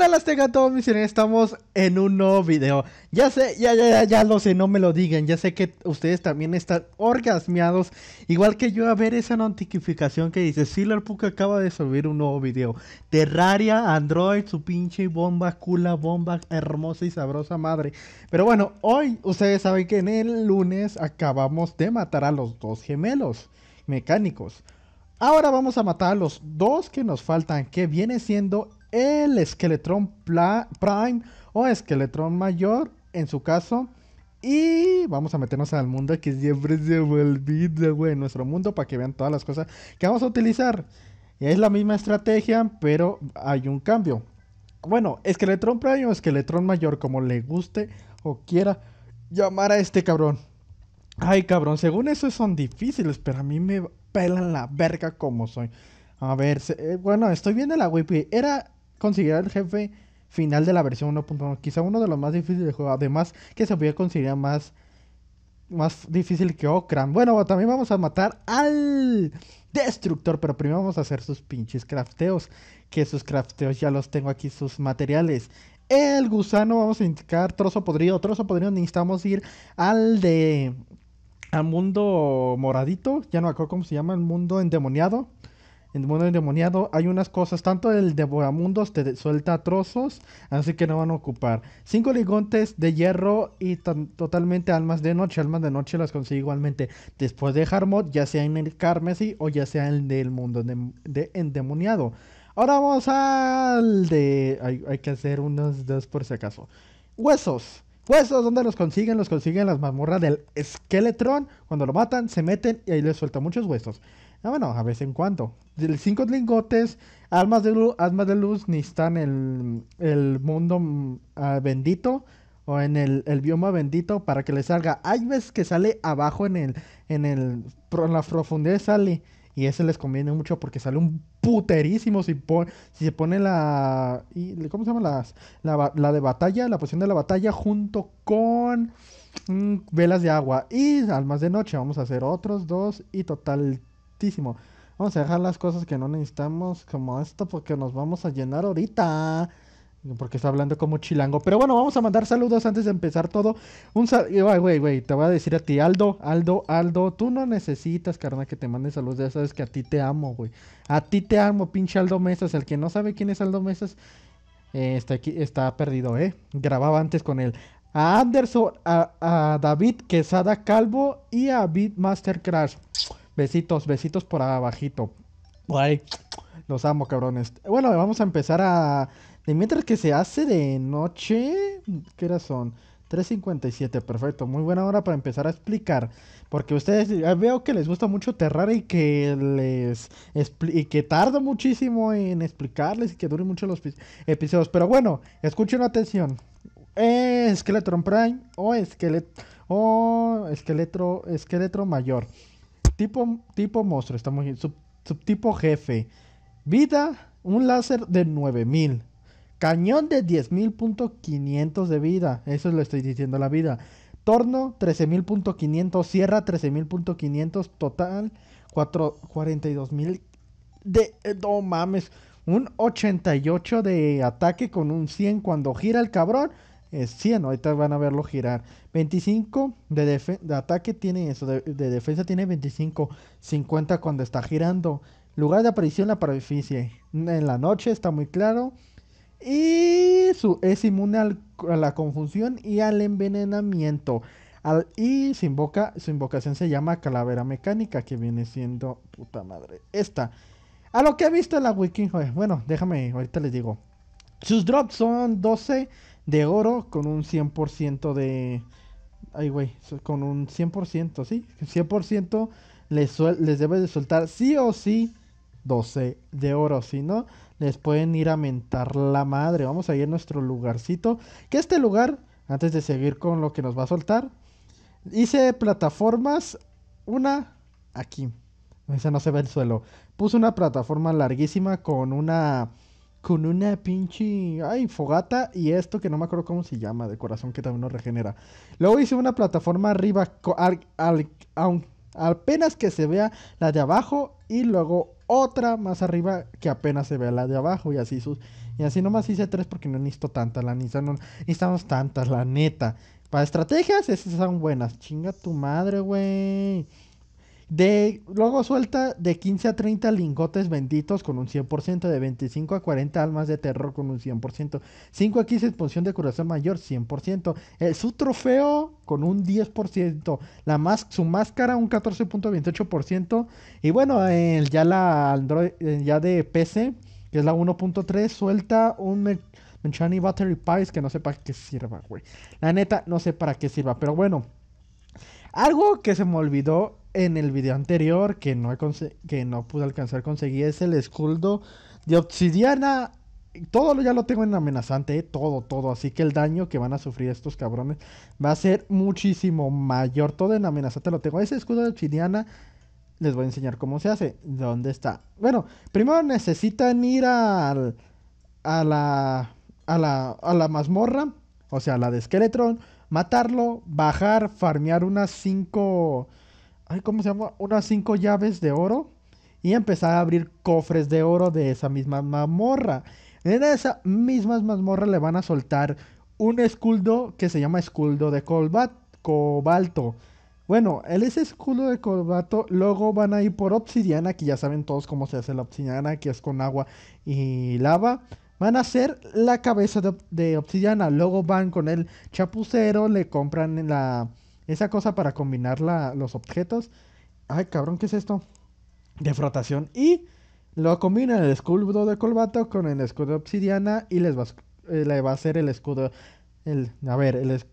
tengo tengan todos mis estamos en un nuevo video. Ya sé, ya, ya, ya, ya lo sé, no me lo digan. Ya sé que ustedes también están orgasmeados. Igual que yo a ver esa notificación que dice Silverpunk acaba de subir un nuevo video. Terraria, Android, su pinche bomba, cula, bomba, hermosa y sabrosa madre. Pero bueno, hoy ustedes saben que en el lunes acabamos de matar a los dos gemelos mecánicos. Ahora vamos a matar a los dos que nos faltan, que viene siendo el Esqueletrón Prime o Esqueletrón Mayor, en su caso. Y vamos a meternos al mundo que siempre se me olvida, güey, nuestro mundo, para que vean todas las cosas que vamos a utilizar. Es la misma estrategia, pero hay un cambio. Bueno, Esqueletrón Prime o Esqueletrón Mayor, como le guste o quiera llamar a este cabrón. Ay, cabrón, según eso son difíciles, pero a mí me pelan la verga como soy. A ver, eh, bueno, estoy viendo la wiki. Era considerar el jefe final de la versión 1.1, quizá uno de los más difíciles de juego, además que se podía considerar más, más difícil que Okran. Bueno, también vamos a matar al destructor, pero primero vamos a hacer sus pinches crafteos, que sus crafteos ya los tengo aquí, sus materiales. El gusano vamos a indicar trozo podrido, trozo podrido necesitamos ir al de... Al mundo moradito, ya no me acuerdo cómo se llama, el mundo endemoniado en el mundo endemoniado hay unas cosas, tanto el de devoramundos te suelta trozos, así que no van a ocupar. Cinco ligontes de hierro y totalmente almas de noche, almas de noche las consigo igualmente después de Harmod, ya sea en el Carmesí o ya sea en el del mundo de, endemoniado. Ahora vamos al de... Hay, que hacer unos dos por si acaso. Huesos. Huesos, ¿dónde los consiguen? Los consiguen las mazmorras del esqueletrón Cuando lo matan, se meten y ahí les suelta muchos huesos. Ah, bueno, a veces en cuando. cinco lingotes, almas de luz, almas de luz, ni están en el, mundo mm, ah, bendito o en el, bioma bendito para que le salga. Hay veces que sale abajo en el, en el, la profundidad sale. Y ese les conviene mucho porque sale un puterísimo si, se pone la... ¿Cómo se llama? Las, la, de batalla, la posición de la batalla junto con mm, velas de agua y almas de noche. Vamos a hacer otros dos y total Vamos a dejar las cosas que no necesitamos como esto porque nos vamos a llenar ahorita. Porque está hablando como chilango. Pero bueno, vamos a mandar saludos antes de empezar todo. Un saludo. Eh, güey, güey, te voy a decir a ti, Aldo, Aldo, Aldo. Tú no necesitas, carnal, que te mande saludos. Ya sabes que a ti te amo, güey. A ti te amo, pinche Aldo Mesas. El que no sabe quién es Aldo Mesas, eh, está, aquí, está perdido, ¿eh? Grababa antes con él. A Anderson, a, David Quesada Calvo y a Beatmaster Crash. Besitos, besitos por abajito. guay, los amo, cabrones. Bueno, vamos a empezar a... mientras que se hace de noche... ¿Qué horas son? 3.57, perfecto. Muy buena hora para empezar a explicar. Porque ustedes veo que les gusta mucho terrar y que les y que tardo muchísimo en explicarles y que duren mucho los episodios. Pero bueno, escuchen atención. Eh, Skeletron Prime o esqueleto o esqueleto Esqueletro Mayor tipo monstruo, estamos sub, subtipo jefe. Vida, un láser de 9000. Cañón de 10.500 de vida. Eso lo estoy diciendo la vida. Torno 13.500. Sierra 13.500. Total 42.000 de... Eh, no mames. Un 88 de ataque con un 100 cuando gira el cabrón es eh, 100. Ahorita van a verlo girar. 25 de, ataque tiene eso. De, defensa tiene 25. 50 cuando está girando. Lugar de aparición la superficie. En la noche está muy claro. Y es inmune a la confusión y al envenenamiento. y su, invoca, su invocación se llama Calavera Mecánica, que viene siendo puta madre. Esta. A lo que he visto en la wiki, bueno, déjame, ahorita les digo. Sus drops son 12 de oro con un 100% de... Ay, güey, con un 100%, ¿sí? 100% les, les debe de soltar sí o sí 12 de oro, si no, les pueden ir a mentar la madre. Vamos a ir a nuestro lugarcito, que este lugar, antes de seguir con lo que nos va a soltar, hice plataformas, una aquí, esa no se ve el suelo, puse una plataforma larguísima con una con una pinche, ay, fogata y esto que no me acuerdo cómo se llama, de corazón que también nos regenera. Luego hice una plataforma arriba, apenas que se vea la de abajo y luego otra más arriba que apenas se vea la de abajo y así sus... Y así nomás hice tres porque no necesito tanta la no necesitamos tantas, la neta. Para estrategias esas son buenas. Chinga tu madre, güey. De, luego suelta de 15 a 30 lingotes benditos con un 100%, de 25 a 40 almas de terror con un 100%, 5x exposición de corazón mayor 100%, eh, su trofeo con un 10%, la más, su máscara un 14.28% y bueno, ya la eh, de PC, que es la 1.3, suelta un... Menchani Battery Pies, que no sé para qué sirva, güey. La neta, no sé para qué sirva, pero bueno. Algo que se me olvidó en el video anterior que no, que no pude alcanzar conseguí es el escudo de obsidiana. Todo ya lo tengo en amenazante, todo, todo. Así que el daño que van a sufrir estos cabrones va a ser muchísimo mayor. Todo en amenazante lo tengo. Ese escudo de obsidiana les voy a enseñar cómo se hace. ¿Dónde está? Bueno, primero necesitan ir al, a la, a la, a la mazmorra, o sea, la de esqueletron matarlo, bajar, farmear unas 5... ¿cómo se llama? Unas cinco llaves de oro y empezar a abrir cofres de oro de esa misma mazmorra. En esa misma mazmorra le van a soltar un escudo que se llama escudo de cobalto. Bueno, él ese escudo de cobalto. Luego van a ir por obsidiana, que ya saben todos cómo se hace la obsidiana, que es con agua y lava. Van a hacer la cabeza de, de obsidiana. Luego van con el chapucero, le compran la, esa cosa para combinar los objetos. Ay, cabrón, ¿qué es esto? De frotación. Y lo combina el escudo de colbato con el escudo de obsidiana y les va, eh, le va a hacer el escudo. El, a ver, el escudo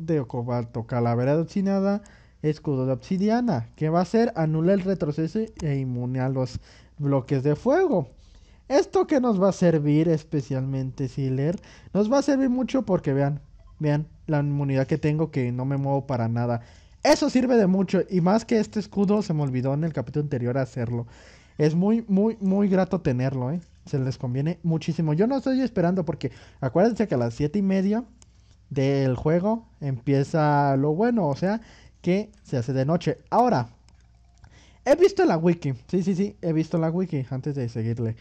de colbato, calavera de obsidiana, escudo de obsidiana. ¿Qué va a hacer? Anula el retroceso e inmune a los bloques de fuego. Esto que nos va a servir especialmente, leer nos va a servir mucho porque vean, Vean la inmunidad que tengo que no me muevo para nada. Eso sirve de mucho. Y más que este escudo se me olvidó en el capítulo anterior hacerlo. Es muy, muy, muy grato tenerlo, ¿eh? Se les conviene muchísimo. Yo no estoy esperando porque acuérdense que a las 7 y media del juego empieza lo bueno. O sea, que se hace de noche. Ahora, he visto la wiki. Sí, sí, sí, he visto la wiki antes de seguirle.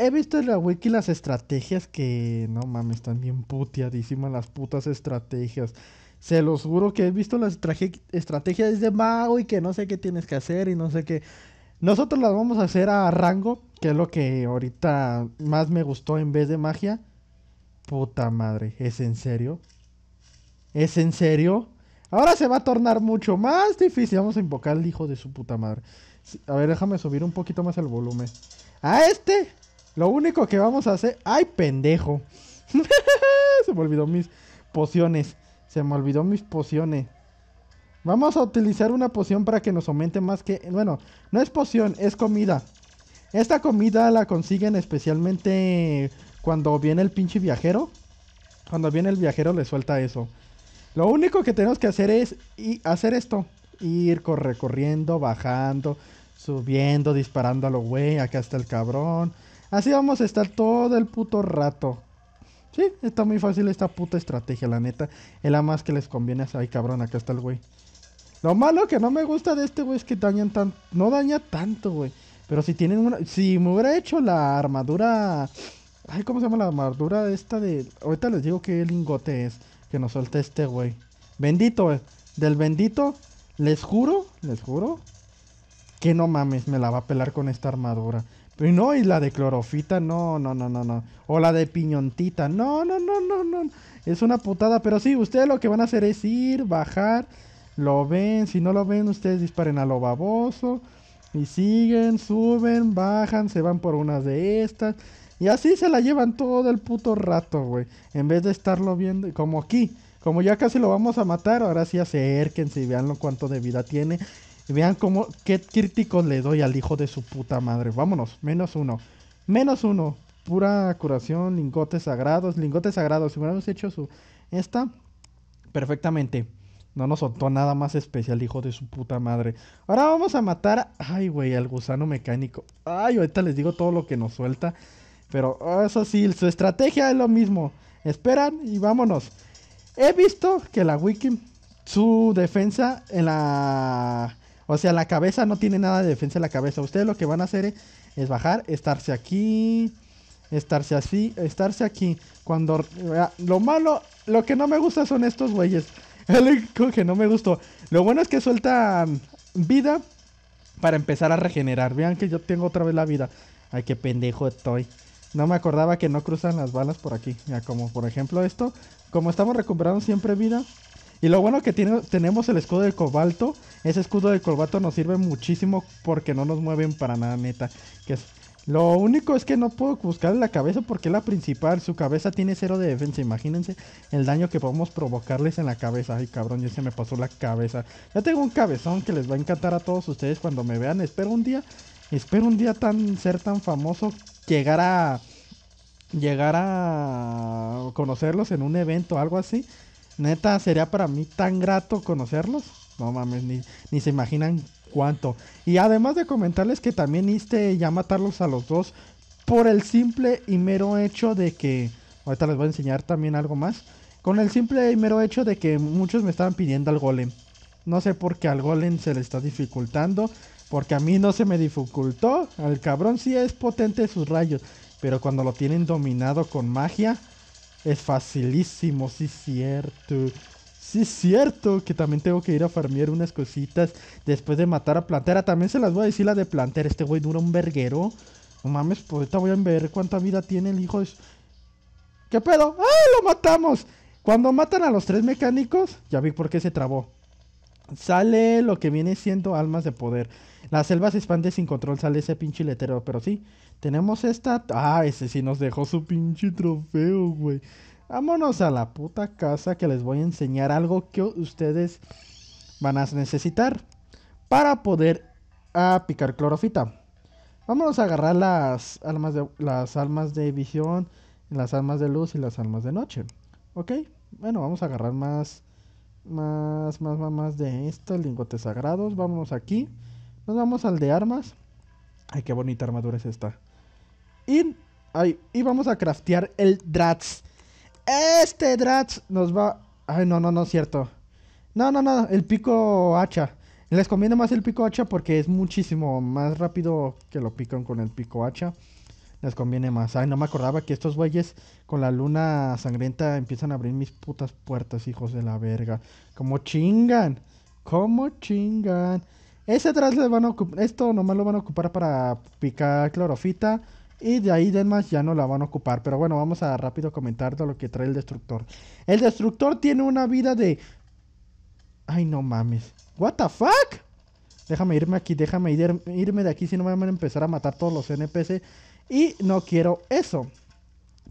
He visto en la wiki las estrategias que, no mames, están bien puteadísimas las putas estrategias. Se los juro que he visto las estrategias de mago y que no sé qué tienes que hacer y no sé qué. Nosotros las vamos a hacer a rango, que es lo que ahorita más me gustó en vez de magia. Puta madre, ¿es en serio? ¿Es en serio? Ahora se va a tornar mucho más difícil. Vamos a invocar al hijo de su puta madre. A ver, déjame subir un poquito más el volumen. A este lo único que vamos a hacer. ¡Ay, pendejo! Se me olvidó mis pociones. Se me olvidó mis pociones. Vamos a utilizar una poción para que nos aumente más que... Bueno, no es poción, es comida. Esta comida la consiguen especialmente cuando viene el pinche viajero. Cuando viene el viajero le suelta eso. Lo único que tenemos que hacer es hacer esto. Ir recorriendo, bajando, subiendo, disparando a lo güey. Acá está el cabrón. Así vamos a estar todo el puto rato. Sí, está muy fácil esta puta estrategia, la neta. Es la más que les conviene. Ay, cabrón, acá está el güey. Lo malo que no me gusta de este güey es que dañan tan... No daña tanto, güey. Pero si tienen una... Si me hubiera hecho la armadura... Ay, ¿cómo se llama la armadura esta de...? Ahorita les digo qué lingote es que nos suelta este güey. Bendito, eh, Del bendito, les juro, les juro... Que no mames, me la va a pelar con esta armadura. Y no, y la de clorofita, no, no, no, no, no. O la de piñontita, no, no, no, no, no. Es una putada, pero sí, ustedes lo que van a hacer es ir, bajar, lo ven, si no lo ven, ustedes disparen a lo baboso. Y siguen, suben, bajan, se van por unas de estas. Y así se la llevan todo el puto rato, güey. En vez de estarlo viendo, como aquí. Como ya casi lo vamos a matar, ahora sí acérquense y vean lo cuánto de vida tiene. Y vean cómo, qué críticos le doy al hijo de su puta madre. Vámonos, menos uno. Menos uno. Pura curación, lingotes sagrados. Lingotes sagrados. Si hubiéramos hecho su. Esta, perfectamente. No nos soltó nada más especial, hijo de su puta madre. Ahora vamos a matar. Ay, güey, al gusano mecánico. Ay, ahorita les digo todo lo que nos suelta. Pero ah, eso sí, su estrategia es lo mismo. Esperan y vámonos. He visto que la wiki, su defensa en la o sea, la cabeza no tiene nada de defensa la cabeza. Ustedes lo que van a hacer es, bajar, estarse aquí, estarse así, estarse aquí. Cuando eh, lo malo, lo que no me gusta son estos güeyes. El que no me gustó. Lo bueno es que sueltan vida para empezar a regenerar. Vean que yo tengo otra vez la vida. Ay, qué pendejo estoy. No me acordaba que no cruzan las balas por aquí. Ya, como por ejemplo esto. Como estamos recuperando siempre vida, y lo bueno que tiene, tenemos el escudo de cobalto. Ese escudo de cobalto nos sirve muchísimo porque no nos mueven para nada, neta. Que es, lo único es que no puedo buscarle la cabeza porque es la principal. Su cabeza tiene cero de defensa. Imagínense el daño que podemos provocarles en la cabeza. Ay, cabrón, ya se me pasó la cabeza. Ya tengo un cabezón que les va a encantar a todos ustedes cuando me vean. Espero un día, espero un día tan ser tan famoso llegar a llegar a conocerlos en un evento, algo así. Neta, sería para mí tan grato conocerlos. No mames, ni, se imaginan cuánto. Y además de comentarles que también hice ya matarlos a los dos por el simple y mero hecho de que... Ahorita les voy a enseñar también algo más. Con el simple y mero hecho de que muchos me estaban pidiendo al golem. No sé por qué al golem se le está dificultando. Porque a mí no se me dificultó. Al cabrón sí es potente sus rayos. Pero cuando lo tienen dominado con magia, es facilísimo, sí cierto. Sí es cierto que también tengo que ir a farmear unas cositas después de matar a Plantera. También se las voy a decir la de Plantera. Este güey dura un verguero. No mames, pues ahorita voy a ver cuánta vida tiene el hijo ¿Qué pedo? ¡Ah, lo matamos! Cuando matan a los tres mecánicos, ya vi por qué se trabó. Sale lo que viene siendo almas de poder. La selva se expande sin control, sale ese pinche letero, pero sí. Tenemos esta... Ah, ese sí nos dejó su pinche trofeo, güey. Vámonos a la puta casa que les voy a enseñar algo que ustedes van a necesitar para poder ah, picar clorofita. Vámonos a agarrar las almas de, las almas de visión, las almas de luz y las almas de noche. ¿Ok? Bueno, vamos a agarrar más más, más, más, más de esto, lingotes sagrados. Vamos aquí. Nos vamos al de armas. Ay, qué bonita armadura es esta. Y, y vamos a craftear el Drats. Este Drats nos va... Ay, no, no, no, cierto. No, no, no, el pico hacha. Les conviene más el pico hacha porque es muchísimo más rápido que lo pican con el pico hacha les conviene más. Ay, no me acordaba que estos güeyes con la luna sangrienta empiezan a abrir mis putas puertas, hijos de la verga. cómo chingan, cómo chingan. Ese atrás les van a ocupar, esto nomás lo van a ocupar para picar clorofita. Y de ahí demás ya no la van a ocupar. Pero bueno, vamos a rápido comentar Todo lo que trae el destructor. El destructor tiene una vida de... Ay, no mames. What the fuck? Déjame irme aquí, déjame irme de aquí, si no me van a empezar a matar todos los NPC y no quiero eso.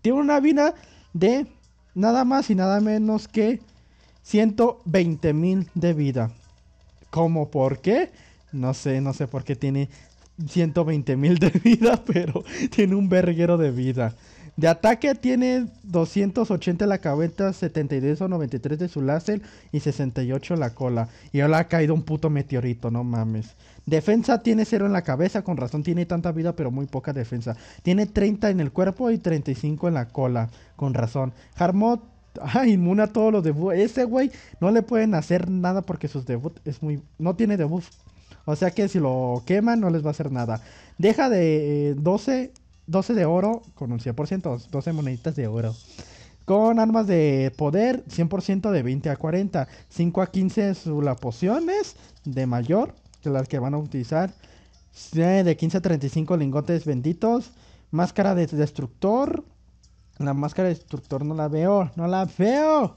Tiene una vida de nada más y nada menos que 120.000 mil de vida. ¿Cómo? ¿Por qué? No sé, no sé por qué tiene 120 mil de vida, pero tiene un verguero de vida. De ataque tiene 280 la cabeza, 72 o 93 de su láser y 68 la cola. Y ahora ha caído un puto meteorito, no mames. Defensa tiene 0 en la cabeza, con razón tiene tanta vida pero muy poca defensa. Tiene 30 en el cuerpo y 35 en la cola, con razón. Harmot, ah, inmune a todos los debuts. Ese güey no le pueden hacer nada porque sus debuts es muy... No tiene debuff. O sea que si lo queman no les va a hacer nada. Deja de 12 eh, 12 de oro con un 100%, 12 moneditas de oro. Con armas de poder, 100% de 20 a 40. 5 a 15 son las pociones de mayor, Que las que van a utilizar. De 15 a 35 lingotes benditos. Máscara de destructor. La máscara de destructor no la veo, no la veo.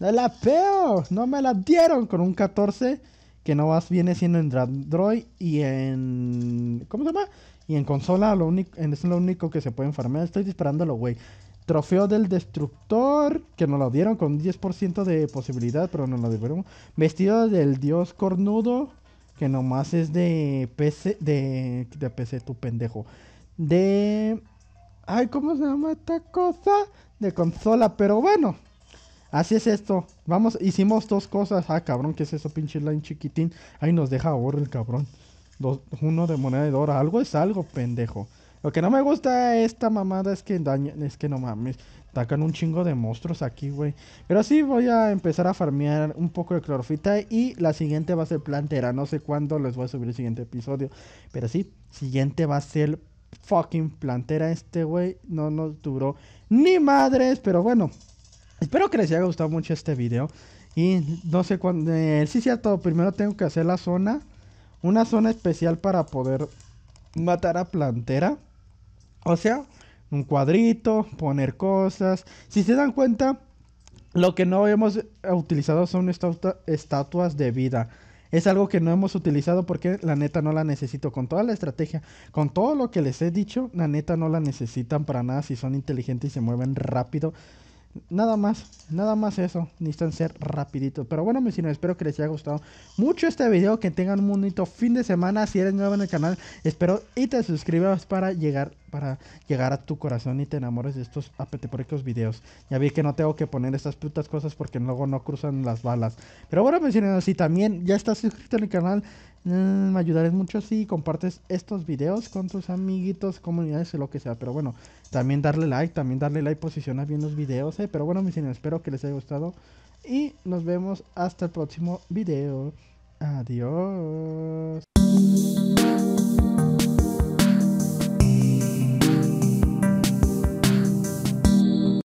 No la veo, no me la dieron con un 14 que no vas viene siendo en droid y en... ¿Cómo se llama? Y en consola lo único, es lo único que se puede farmear. Estoy disparándolo, güey. Trofeo del Destructor, que nos lo dieron con 10% de posibilidad, pero no lo dieron. Vestido del Dios Cornudo, que nomás es de PC, de, de PC, tu pendejo. De... Ay, ¿cómo se llama esta cosa? De consola, pero bueno. Así es esto. Vamos, hicimos dos cosas. Ah, cabrón, ¿qué es eso, pinche line chiquitín? Ahí nos deja ahorro el cabrón uno de moneda de oro Algo es algo, pendejo. Lo que no me gusta esta mamada es que es que no mames, Tacan un chingo de monstruos aquí, güey. Pero sí voy a empezar a farmear un poco de clorofita y la siguiente va a ser plantera. No sé cuándo les voy a subir el siguiente episodio, pero sí, siguiente va a ser fucking plantera. Este güey no nos duró ni madres, pero bueno. Espero que les haya gustado mucho este video. Y no sé cuándo... Eh, sí, sí, cierto, primero tengo que hacer la zona una zona especial para poder matar a plantera. O sea, un cuadrito, poner cosas. Si se dan cuenta, lo que no hemos utilizado son estatuas de vida. Es algo que no hemos utilizado porque la neta no la necesito. Con toda la estrategia, con todo lo que les he dicho, la neta no la necesitan para nada si son inteligentes y se mueven rápido. Nada más, nada más eso. Necesitan ser rapidito. Pero bueno, mis espero que les haya gustado mucho este video. Que tengan un bonito fin de semana. Si eres nuevo en el canal, espero y te suscribas para llegar para llegar a tu corazón y te enamores de estos apetepóricos videos. Ya vi que no tengo que poner estas putas cosas porque luego no cruzan las balas. Pero bueno, señores, pues, si también ya estás suscrito el canal, mm, me ayudarás mucho si compartes estos videos con tus amiguitos, comunidades o lo que sea. Pero bueno, también darle like, también darle like, posiciona bien los videos, eh. Pero bueno, mis señores, espero que les haya gustado. Y nos vemos hasta el próximo video. Adiós.